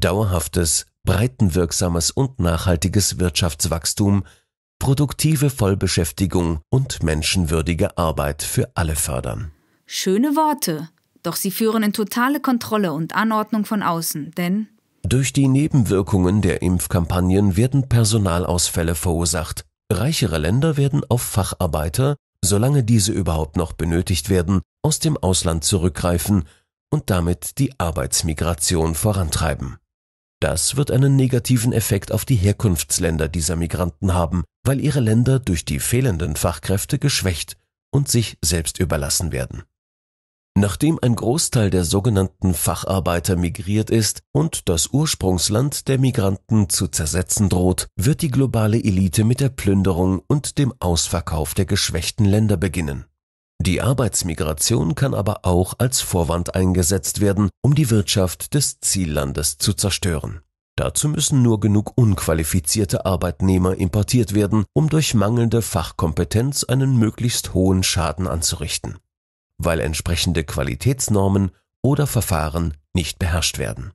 dauerhaftes, breitenwirksames und nachhaltiges Wirtschaftswachstum, produktive Vollbeschäftigung und menschenwürdige Arbeit für alle fördern. Schöne Worte, doch sie führen in totale Kontrolle und Anordnung von außen, denn durch die Nebenwirkungen der Impfkampagnen werden Personalausfälle verursacht. Reichere Länder werden auf Facharbeiter, solange diese überhaupt noch benötigt werden, aus dem Ausland zurückgreifen und damit die Arbeitsmigration vorantreiben. Das wird einen negativen Effekt auf die Herkunftsländer dieser Migranten haben, weil ihre Länder durch die fehlenden Fachkräfte geschwächt und sich selbst überlassen werden. Nachdem ein Großteil der sogenannten Facharbeiter migriert ist und das Ursprungsland der Migranten zu zersetzen droht, wird die globale Elite mit der Plünderung und dem Ausverkauf der geschwächten Länder beginnen. Die Arbeitsmigration kann aber auch als Vorwand eingesetzt werden, um die Wirtschaft des Ziellandes zu zerstören. Dazu müssen nur genug unqualifizierte Arbeitnehmer importiert werden, um durch mangelnde Fachkompetenz einen möglichst hohen Schaden anzurichten, weil entsprechende Qualitätsnormen oder Verfahren nicht beherrscht werden.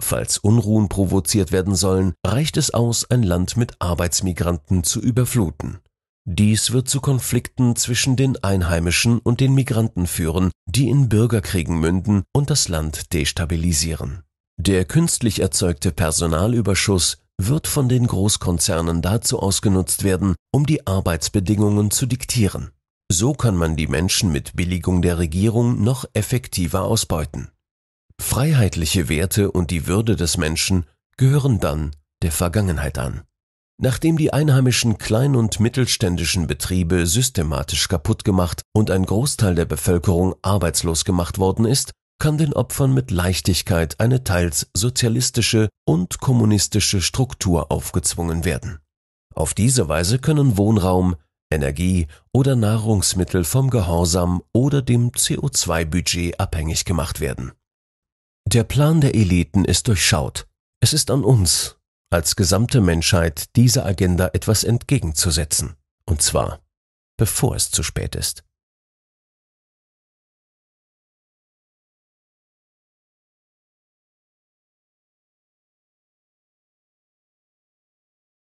Falls Unruhen provoziert werden sollen, reicht es aus, ein Land mit Arbeitsmigranten zu überfluten. Dies wird zu Konflikten zwischen den Einheimischen und den Migranten führen, die in Bürgerkriegen münden und das Land destabilisieren. Der künstlich erzeugte Personalüberschuss wird von den Großkonzernen dazu ausgenutzt werden, um die Arbeitsbedingungen zu diktieren. So kann man die Menschen mit Billigung der Regierung noch effektiver ausbeuten. Freiheitliche Werte und die Würde des Menschen gehören dann der Vergangenheit an. Nachdem die einheimischen kleinen und mittelständischen Betriebe systematisch kaputt gemacht und ein Großteil der Bevölkerung arbeitslos gemacht worden ist, kann den Opfern mit Leichtigkeit eine teils sozialistische und kommunistische Struktur aufgezwungen werden. Auf diese Weise können Wohnraum, Energie oder Nahrungsmittel vom Gehorsam oder dem CO2-Budget abhängig gemacht werden. Der Plan der Eliten ist durchschaut. Es ist an uns, als gesamte Menschheit dieser Agenda etwas entgegenzusetzen, und zwar bevor es zu spät ist.